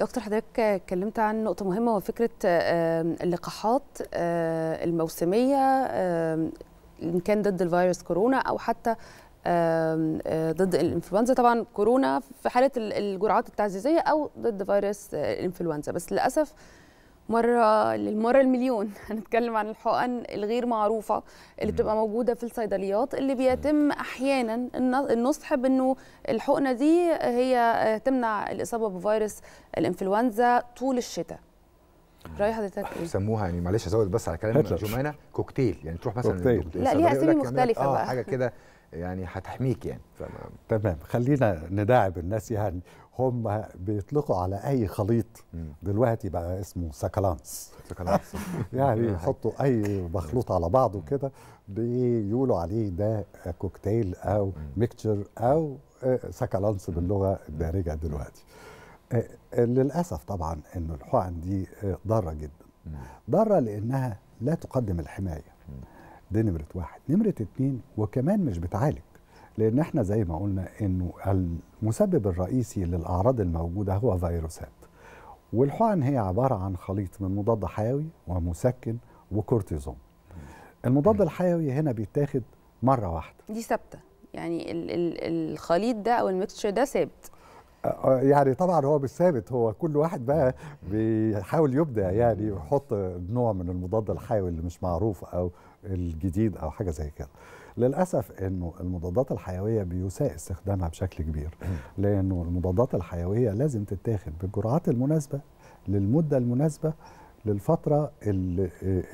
دكتور حضرتك اتكلمت عن نقطه مهمه وفكره اللقاحات الموسميه ان كان ضد الفيروس كورونا او حتى آه، ضد الانفلونزا طبعا كورونا في حاله الجرعات التعزيزيه او ضد فيروس آه، الانفلونزا بس للاسف مره للمره المليون هنتكلم عن الحقن الغير معروفه اللي بتبقى موجوده في الصيدليات اللي بيتم احيانا النصح بانه الحقنه دي هي تمنع الاصابه بفيروس الانفلونزا طول الشتاء راي حضرتك ايه؟ سموها يعني معلش ازود بس على كلام جمانه كوكتيل يعني تروح مثلا كوكتيل. لا ليها اسامي مختلفه آه، بقى حاجه كده يعني هتحميك يعني تمام خلينا نداعب الناس يعني هم بيطلقوا على اي خليط دلوقتي بقى اسمه سكالانس يعني أيوة. يحطوا اي مخلوط على بعضه كده بيقولوا عليه ده كوكتيل او ميكتشر او آه، سكالانس باللغه الدارجه دلوقتي آه، للاسف طبعا ان الحقن دي آه، ضاره جدا ضاره لانها لا تقدم الحمايه ده نمره واحد نمره اتنين وكمان مش بتعالج لان احنا زي ما قلنا انه المسبب الرئيسي للاعراض الموجوده هو فيروسات والحقن هي عباره عن خليط من مضاد حيوي ومسكن وكورتيزون المضاد الحيوي هنا بيتاخد مره واحده دي ثابته يعني الخليط ده او الميكستشر ده ثابت آه، يعني طبعا هو مش ثابت هو كل واحد بقى بيحاول يبدع يعني يحط نوع من المضاد الحيوي اللي مش معروف او الجديد او حاجه زي كده للاسف انه المضادات الحيويه بيساء استخدامها بشكل كبير لانه المضادات الحيويه لازم تتاخد بالجرعات المناسبه للمده المناسبه للفترة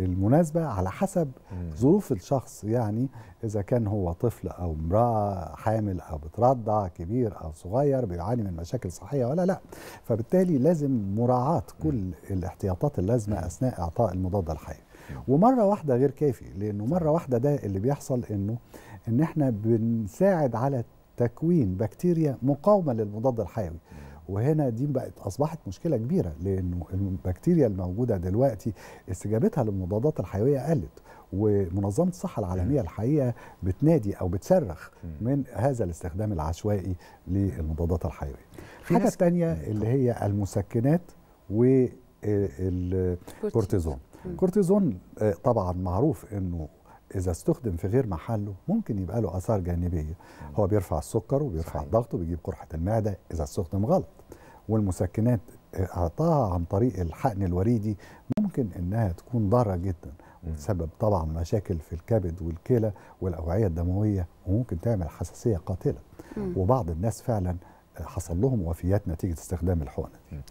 المناسبة على حسب ظروف الشخص يعني إذا كان هو طفل أو امرأة حامل أو بترضع كبير أو صغير بيعاني من مشاكل صحية ولا لا فبالتالي لازم مراعاة كل الاحتياطات اللازمة أثناء إعطاء المضاد الحيوي ومرة واحدة غير كافي لأنه مرة واحدة ده اللي بيحصل إنه إن إحنا بنساعد على تكوين بكتيريا مقاومة للمضاد الحيوي وهنا دي بقت اصبحت مشكله كبيره لانه البكتيريا الموجوده دلوقتي استجابتها للمضادات الحيويه قلت ومنظمه الصحه العالميه الحقيقه بتنادي او بتصرخ من هذا الاستخدام العشوائي للمضادات الحيويه. الحاجه الثانيه اللي هي المسكنات والكورتيزون. آه، الكورتيزون آه، طبعا معروف انه اذا استخدم في غير محله ممكن يبقى له اثار جانبيه هو بيرفع السكر وبيرفع الضغط وبيجيب قرحه المعده اذا استخدم غلط والمسكنات آه، اعطاها عن طريق الحقن الوريدي ممكن انها تكون ضاره جدا وتسبب طبعا مشاكل في الكبد والكلى والاوعيه الدمويه وممكن تعمل حساسيه قاتله وبعض الناس فعلا آه، حصل لهم وفيات نتيجه استخدام الحقنه دي